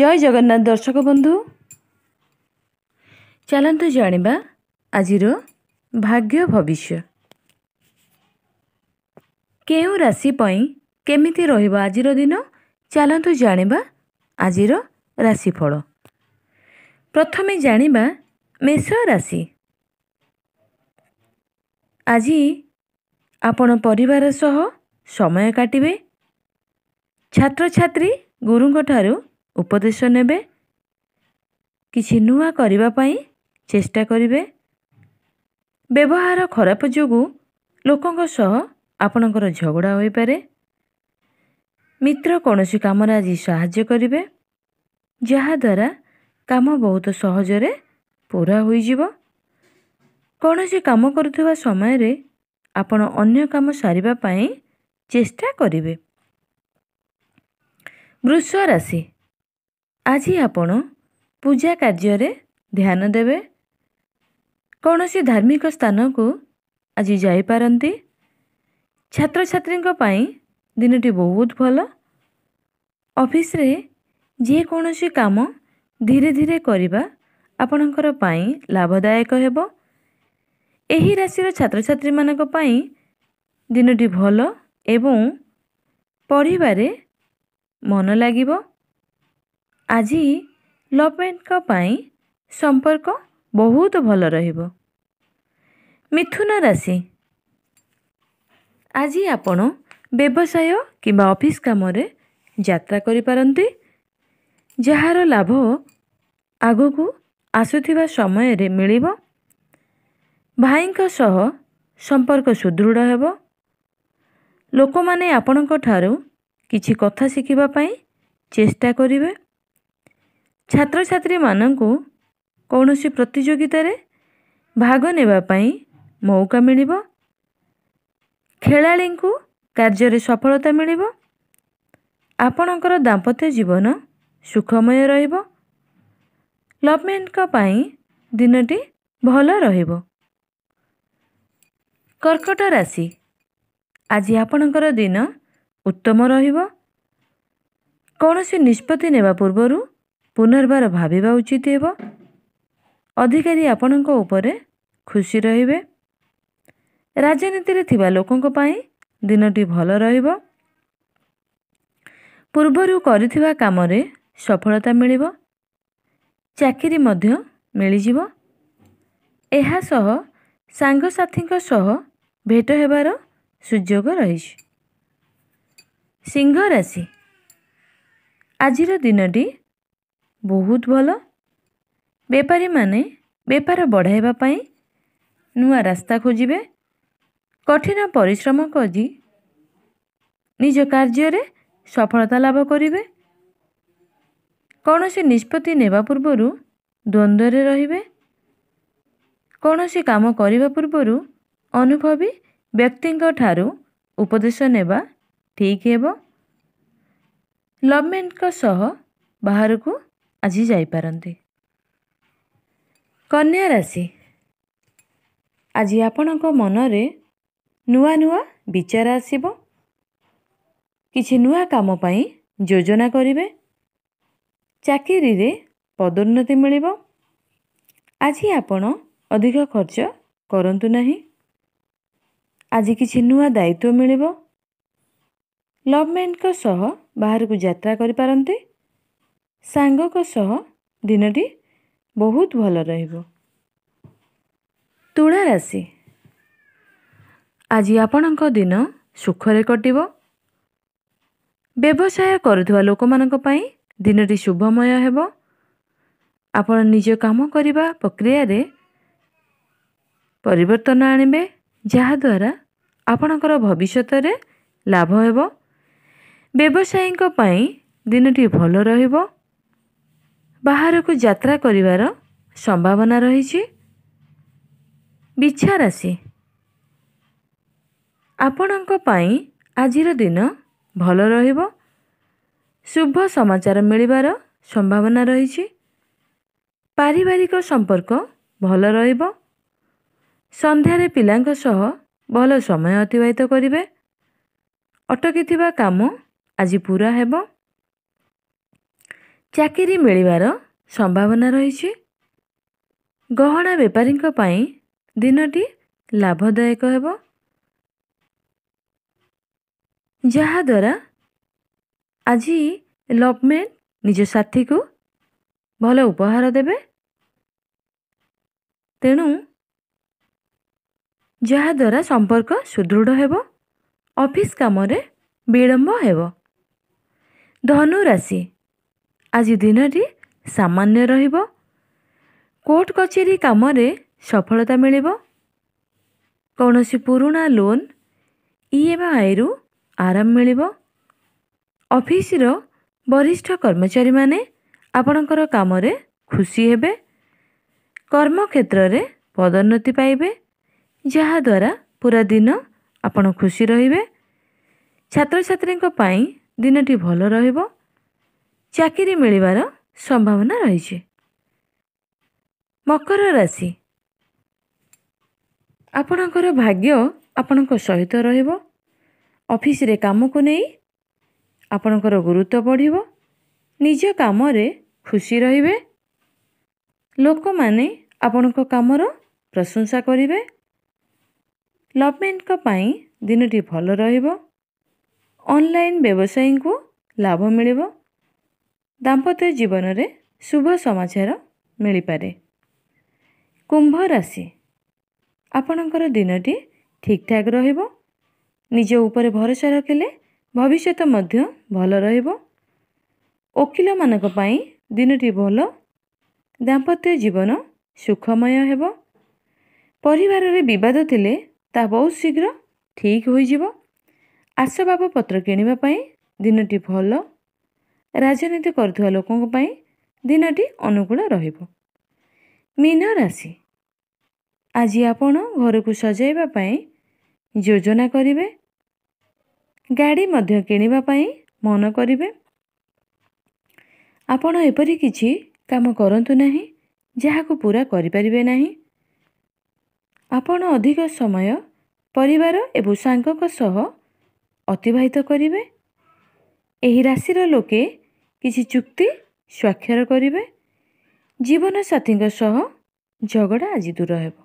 জয় জগন্নাথ দর্শক বন্ধু ଚାଲନ୍ତୁ ଜାଣିବା ଆଜିର ଭାଗ୍ୟ ଭବିଷ୍ୟ କେଉଁ ରାଶି ପାଇଁ କେମିତି ରହିବ ଆଜିର ଦିନ ଚାଲନ୍ତୁ ଜାଣିବା ଆଜିର ରାଶିଫଳ ପ୍ରଥମେ ଜାଣିବା ମେଷ ରାଶି ଆଜି ଆପଣ ପରିବାର ସହ ସମୟ କାଟିବେ ଛାତ୍ରଛାତ୍ରୀ ଗୁରୁଙ୍କଠାରୁ ଉପଦେଶ ନେବେ କିଛି ନୂଆ କରିବା ପାଇଁ ଚେଷ୍ଟା କରିବେ ବ୍ୟବହାର ଖରାପ ଯୋଗୁଁ ଲୋକଙ୍କ ସହ ଆପଣଙ୍କର ଝଗଡ଼ା ହୋଇପାରେ ମିତ୍ର କୌଣସି କାମରେ ଆଜି ସାହାଯ୍ୟ କରିବେ ଯାହାଦ୍ୱାରା କାମ ବହୁତ ସହଜରେ ପୁରା ହୋଇଯିବ କୌଣସି କାମ କରୁଥିବା ସମୟରେ ଆପଣ ଅନ୍ୟ କାମ ସାରିବା ପାଇଁ ଚେଷ୍ଟା କରିବେ ବୃଷ ରାଶି ଆଜି ଆପଣ ପୂଜା କାର୍ଯ୍ୟରେ ଧ୍ୟାନ ଦେବେ କୌଣସି ଧାର୍ମିକ ସ୍ଥାନକୁ ଆଜି ଯାଇପାରନ୍ତି ଛାତ୍ରଛାତ୍ରୀଙ୍କ ପାଇଁ ଦିନଟି ବହୁତ ଭଲ ଅଫିସରେ ଯେକୌଣସି କାମ ଧୀରେ ଧୀରେ କରିବା ଆପଣଙ୍କର ପାଇଁ ଲାଭଦାୟକ ହେବ ଏହି ରାଶିର ଛାତ୍ରଛାତ୍ରୀମାନଙ୍କ ପାଇଁ ଦିନଟି ଭଲ ଏବଂ ପଢ଼ିବାରେ ମନ ଲାଗିବ ଆଜି ଲଭ୍ମେଣ୍ଟଙ୍କ ପାଇଁ ସମ୍ପର୍କ ବହୁତ ଭଲ ରହିବ ମିଥୁନ ରାଶି ଆଜି ଆପଣ ବ୍ୟବସାୟ କିମ୍ବା ଅଫିସ୍ କାମରେ ଯାତ୍ରା କରିପାରନ୍ତି ଯାହାର ଲାଭ ଆଗକୁ ଆସୁଥିବା ସମୟରେ ମିଳିବ ଭାଇଙ୍କ ସହ ସମ୍ପର୍କ ସୁଦୃଢ଼ ହେବ ଲୋକମାନେ ଆପଣଙ୍କ ଠାରୁ କିଛି କଥା ଶିଖିବା ପାଇଁ ଚେଷ୍ଟା କରିବେ ଛାତ୍ରଛାତ୍ରୀମାନଙ୍କୁ କୌଣସି ପ୍ରତିଯୋଗିତାରେ ଭାଗ ନେବା ପାଇଁ ମଉକା ମିଳିବ ଖେଳାଳିଙ୍କୁ କାର୍ଯ୍ୟରେ ସଫଳତା ମିଳିବ ଆପଣଙ୍କର ଦାମ୍ପତ୍ୟ ଜୀବନ ସୁଖମୟ ରହିବ ଲଭମେଣ୍ଟଙ୍କ ପାଇଁ ଦିନଟି ଭଲ ରହିବ କର୍କଟ ରାଶି ଆଜି ଆପଣଙ୍କର ଦିନ ଉତ୍ତମ ରହିବ କୌଣସି ନିଷ୍ପତ୍ତି ନେବା ପୂର୍ବରୁ ପୁନର୍ବାର ଭାବିବା ଉଚିତ ହେବ ଅଧିକାରୀ ଆପଣଙ୍କ ଉପରେ ଖୁସି ରହିବେ ରାଜନୀତିରେ ଥିବା ଲୋକଙ୍କ ପାଇଁ ଦିନଟି ଭଲ ରହିବ ପୂର୍ବରୁ କରିଥିବା କାମରେ ସଫଳତା ମିଳିବ ଚାକିରି ମଧ୍ୟ ମିଳିଯିବ ଏହା ସହ ସାଙ୍ଗସାଥୀଙ୍କ ସହ ଭେଟ ହେବାର ସୁଯୋଗ ରହିଛି ସିଂହ ରାଶି ଆଜିର ଦିନଟି ବହୁତ ଭଲ ବେପାରୀମାନେ ବେପାର ବଢ଼ାଇବା ପାଇଁ ନୂଆ ରାସ୍ତା ଖୋଜିବେ କଠିନ ପରିଶ୍ରମ କରି ନିଜ କାର୍ଯ୍ୟରେ ସଫଳତା ଲାଭ କରିବେ କୌଣସି ନିଷ୍ପତ୍ତି ନେବା ପୂର୍ବରୁ ଦ୍ୱନ୍ଦ୍ୱରେ ରହିବେ କୌଣସି କାମ କରିବା ପୂର୍ବରୁ ଅନୁଭବୀ ବ୍ୟକ୍ତିଙ୍କ ଠାରୁ ଉପଦେଶ ନେବା ଠିକ୍ ହେବ ଲଭ୍ମେଣ୍ଟଙ୍କ ସହ ବାହାରକୁ ଆଜି ଯାଇପାରନ୍ତି କନ୍ୟା ରାଶି ଆଜି ଆପଣଙ୍କ ମନରେ ନୂଆ ନୂଆ ବିଚାର ଆସିବ କିଛି ନୂଆ କାମ ପାଇଁ ଯୋଜନା କରିବେ ଚାକିରିରେ ପଦୋନ୍ନତି ମିଳିବ ଆଜି ଆପଣ ଅଧିକ ଖର୍ଚ୍ଚ କରନ୍ତୁ ନାହିଁ ଆଜି କିଛି ନୂଆ ଦାୟିତ୍ୱ ମିଳିବ ଲଭ୍ମ୍ୟାନ୍ଙ୍କ ସହ ବାହାରକୁ ଯାତ୍ରା କରିପାରନ୍ତି ସାଙ୍ଗଙ୍କ ସହ ଦିନଟି ବହୁତ ଭଲ ରହିବ ତୁଳା ରାଶି ଆଜି ଆପଣଙ୍କ ଦିନ ସୁଖରେ କଟିବ ବ୍ୟବସାୟ କରୁଥିବା ଲୋକମାନଙ୍କ ପାଇଁ ଦିନଟି ଶୁଭମୟ ହେବ ଆପଣ ନିଜ କାମ କରିବା ପ୍ରକ୍ରିୟାରେ ପରିବର୍ତ୍ତନ ଆଣିବେ ଯାହାଦ୍ୱାରା ଆପଣଙ୍କର ଭବିଷ୍ୟତରେ ଲାଭ ହେବ ବ୍ୟବସାୟୀଙ୍କ ପାଇଁ ଦିନଟି ଭଲ ରହିବ ବାହାରକୁ ଯାତ୍ରା କରିବାର ସମ୍ଭାବନା ରହିଛି ବିଛା ରାଶି ଆପଣଙ୍କ ପାଇଁ ଆଜିର ଦିନ ଭଲ ରହିବ ଶୁଭ ସମାଚାର ମିଳିବାର ସମ୍ଭାବନା ରହିଛି ପାରିବାରିକ ସମ୍ପର୍କ ଭଲ ରହିବ ସନ୍ଧ୍ୟାରେ ପିଲାଙ୍କ ସହ ଭଲ ସମୟ ଅତିବାହିତ କରିବେ ଅଟକିଥିବା କାମ ଆଜି ପୁରା ହେବ ଚାକିରି ମିଳିବାର ସମ୍ଭାବନା ରହିଛି ଗହଣା ବେପାରୀଙ୍କ ପାଇଁ ଦିନଟି ଲାଭଦାୟକ ହେବ ଯାହାଦ୍ୱାରା ଆଜି ଲଭମେନ୍ ନିଜ ସାଥୀକୁ ଭଲ ଉପହାର ଦେବେ ତେଣୁ ଯାହାଦ୍ୱାରା ସମ୍ପର୍କ ସୁଦୃଢ଼ ହେବ ଅଫିସ୍ କାମରେ ବିଳମ୍ବ ହେବ ଧନୁରାଶି ଆଜି ଦିନଟି ସାମାନ୍ୟ ରହିବ କୋର୍ଟ କଚେରୀ କାମରେ ସଫଳତା ମିଳିବ କୌଣସି ପୁରୁଣା ଲୋନ୍ ଇଏମ୍ଆଇରୁ ଆରାମ ମିଳିବ ଅଫିସର ବରିଷ୍ଠ କର୍ମଚାରୀମାନେ ଆପଣଙ୍କର କାମରେ ଖୁସି ହେବେ କର୍ମକ୍ଷେତ୍ରରେ ପଦୋନ୍ନତି ପାଇବେ ଯାହାଦ୍ୱାରା ପୁରା ଦିନ ଆପଣ ଖୁସି ରହିବେ ଛାତ୍ରଛାତ୍ରୀଙ୍କ ପାଇଁ ଦିନଟି ଭଲ ରହିବ ଚାକିରି ମିଳିବାର ସମ୍ଭାବନା ରହିଛି ମକର ରାଶି ଆପଣଙ୍କର ଭାଗ୍ୟ ଆପଣଙ୍କ ସହିତ ରହିବ ଅଫିସରେ କାମକୁ ନେଇ ଆପଣଙ୍କର ଗୁରୁତ୍ୱ ବଢ଼ିବ ନିଜ କାମରେ ଖୁସି ରହିବେ ଲୋକମାନେ ଆପଣଙ୍କ କାମର ପ୍ରଶଂସା କରିବେ ଲଭମେଣ୍ଟଙ୍କ ପାଇଁ ଦିନଟି ଭଲ ରହିବ ଅନଲାଇନ୍ ବ୍ୟବସାୟୀଙ୍କୁ ଲାଭ ମିଳିବ ଦାମ୍ପତ୍ୟ ଜୀବନରେ ଶୁଭ ସମାଚାର ମିଳିପାରେ କୁମ୍ଭ ରାଶି ଆପଣଙ୍କର ଦିନଟି ଠିକ୍ ଠାକ୍ ରହିବ ନିଜ ଉପରେ ଭରସା ରଖିଲେ ଭବିଷ୍ୟତ ମଧ୍ୟ ଭଲ ରହିବ ଓକିଲମାନଙ୍କ ପାଇଁ ଦିନଟି ଭଲ ଦାମ୍ପତ୍ୟ ଜୀବନ ସୁଖମୟ ହେବ ପରିବାରରେ ବିବାଦ ଥିଲେ ତାହା ବହୁତ ଶୀଘ୍ର ଠିକ୍ ହୋଇଯିବ ଆସବାବପତ୍ର କିଣିବା ପାଇଁ ଦିନଟି ଭଲ ରାଜନୀତି କରୁଥିବା ଲୋକଙ୍କ ପାଇଁ ଦିନଟି ଅନୁକୂଳ ରହିବ ମୀନ ରାଶି ଆଜି ଆପଣ ଘରକୁ ସଜାଇବା ପାଇଁ ଯୋଜନା କରିବେ ଗାଡ଼ି ମଧ୍ୟ କିଣିବା ପାଇଁ ମନ କରିବେ ଆପଣ ଏପରି କିଛି କାମ କରନ୍ତୁ ନାହିଁ ଯାହାକୁ ପୂରା କରିପାରିବେ ନାହିଁ ଆପଣ ଅଧିକ ସମୟ ପରିବାର ଏବଂ ସାଙ୍ଗଙ୍କ ସହ ଅତିବାହିତ କରିବେ ଏହି ରାଶିର ଲୋକେ କିଛି ଚୁକ୍ତି ସ୍ୱାକ୍ଷର କରିବେ ଜୀବନସାଥୀଙ୍କ ସହ ଝଗଡ଼ା ଆଜି ଦୂର ହେବ